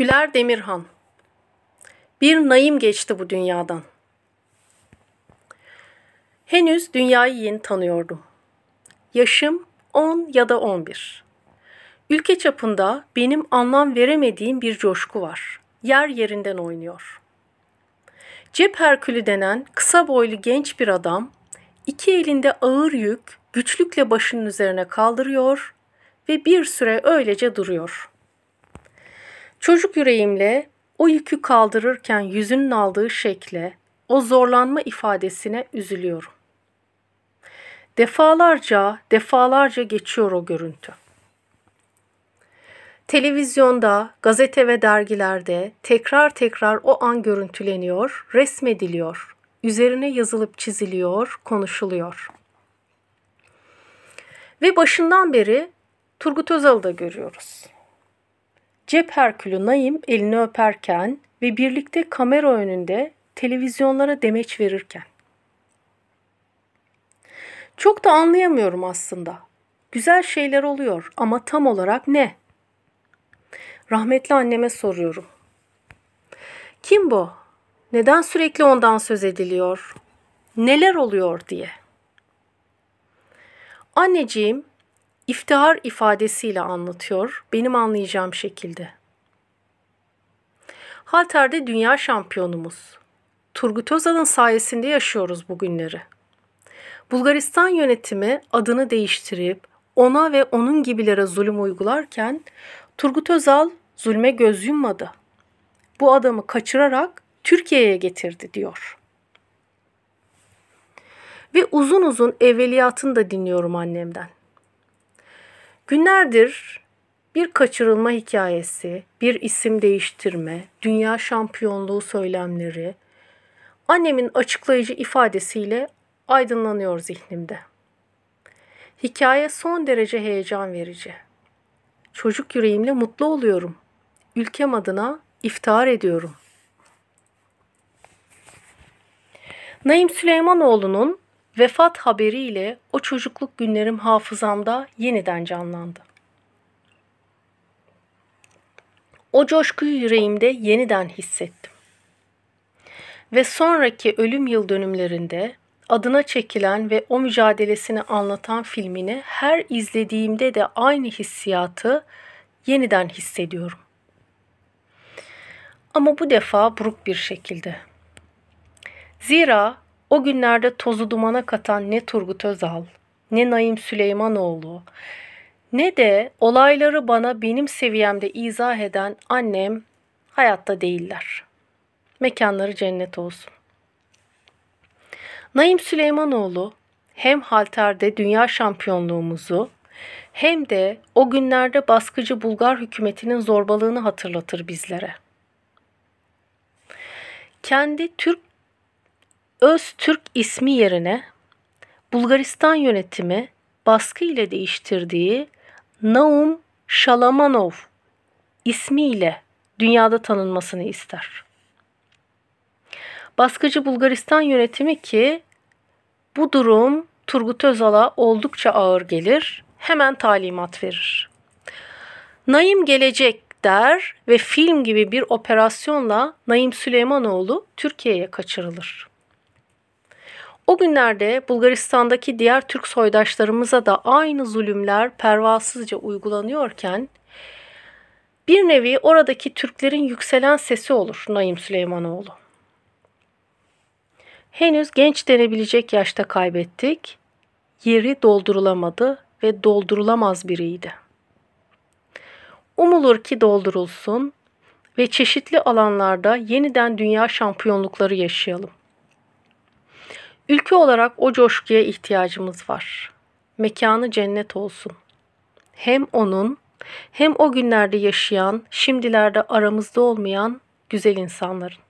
Güler Demirhan Bir naim geçti bu dünyadan. Henüz dünyayı yeni tanıyordum. Yaşım 10 ya da 11. Ülke çapında benim anlam veremediğim bir coşku var. Yer yerinden oynuyor. Cep Herkülü denen kısa boylu genç bir adam iki elinde ağır yük güçlükle başının üzerine kaldırıyor ve bir süre öylece duruyor.'' Çocuk yüreğimle o yükü kaldırırken yüzünün aldığı şekle, o zorlanma ifadesine üzülüyorum. Defalarca, defalarca geçiyor o görüntü. Televizyonda, gazete ve dergilerde tekrar tekrar o an görüntüleniyor, resmediliyor, üzerine yazılıp çiziliyor, konuşuluyor. Ve başından beri Turgut Özal'ı da görüyoruz. Cep Herkülü Naim elini öperken ve birlikte kamera önünde televizyonlara demeç verirken. Çok da anlayamıyorum aslında. Güzel şeyler oluyor ama tam olarak ne? Rahmetli anneme soruyorum. Kim bu? Neden sürekli ondan söz ediliyor? Neler oluyor diye. Anneciğim iftihar ifadesiyle anlatıyor benim anlayacağım şekilde. Halter'de dünya şampiyonumuz. Turgut Özal'ın sayesinde yaşıyoruz bugünleri. Bulgaristan yönetimi adını değiştirip ona ve onun gibilere zulüm uygularken Turgut Özal zulme göz yummadı. Bu adamı kaçırarak Türkiye'ye getirdi diyor. Ve uzun uzun evveliyatını da dinliyorum annemden. Günlerdir bir kaçırılma hikayesi, bir isim değiştirme, dünya şampiyonluğu söylemleri, annemin açıklayıcı ifadesiyle aydınlanıyor zihnimde. Hikaye son derece heyecan verici. Çocuk yüreğimle mutlu oluyorum. Ülkem adına iftihar ediyorum. Naim Süleymanoğlu'nun Vefat haberiyle o çocukluk günlerim hafızamda yeniden canlandı. O coşkuyu yüreğimde yeniden hissettim. Ve sonraki ölüm yıl dönümlerinde adına çekilen ve o mücadelesini anlatan filmini her izlediğimde de aynı hissiyatı yeniden hissediyorum. Ama bu defa buruk bir şekilde. Zira o günlerde tozu dumana katan ne Turgut Özal, ne Naim Süleymanoğlu, ne de olayları bana benim seviyemde izah eden annem hayatta değiller. Mekanları cennet olsun. Naim Süleymanoğlu hem halterde dünya şampiyonluğumuzu hem de o günlerde baskıcı Bulgar hükümetinin zorbalığını hatırlatır bizlere. Kendi Türk öz Türk ismi yerine Bulgaristan yönetimi baskı ile değiştirdiği Naum Shalamanov ismiyle dünyada tanınmasını ister. Baskıcı Bulgaristan yönetimi ki bu durum Turgut Özal'a oldukça ağır gelir, hemen talimat verir. Naim gelecek der ve film gibi bir operasyonla Naim Süleymanoğlu Türkiye'ye kaçırılır. O günlerde Bulgaristan'daki diğer Türk soydaşlarımıza da aynı zulümler pervasızca uygulanıyorken bir nevi oradaki Türklerin yükselen sesi olur Naim Süleymanoğlu. Henüz genç denebilecek yaşta kaybettik. Yeri doldurulamadı ve doldurulamaz biriydi. Umulur ki doldurulsun ve çeşitli alanlarda yeniden dünya şampiyonlukları yaşayalım. Ülke olarak o coşkuya ihtiyacımız var. Mekanı cennet olsun. Hem onun hem o günlerde yaşayan, şimdilerde aramızda olmayan güzel insanların.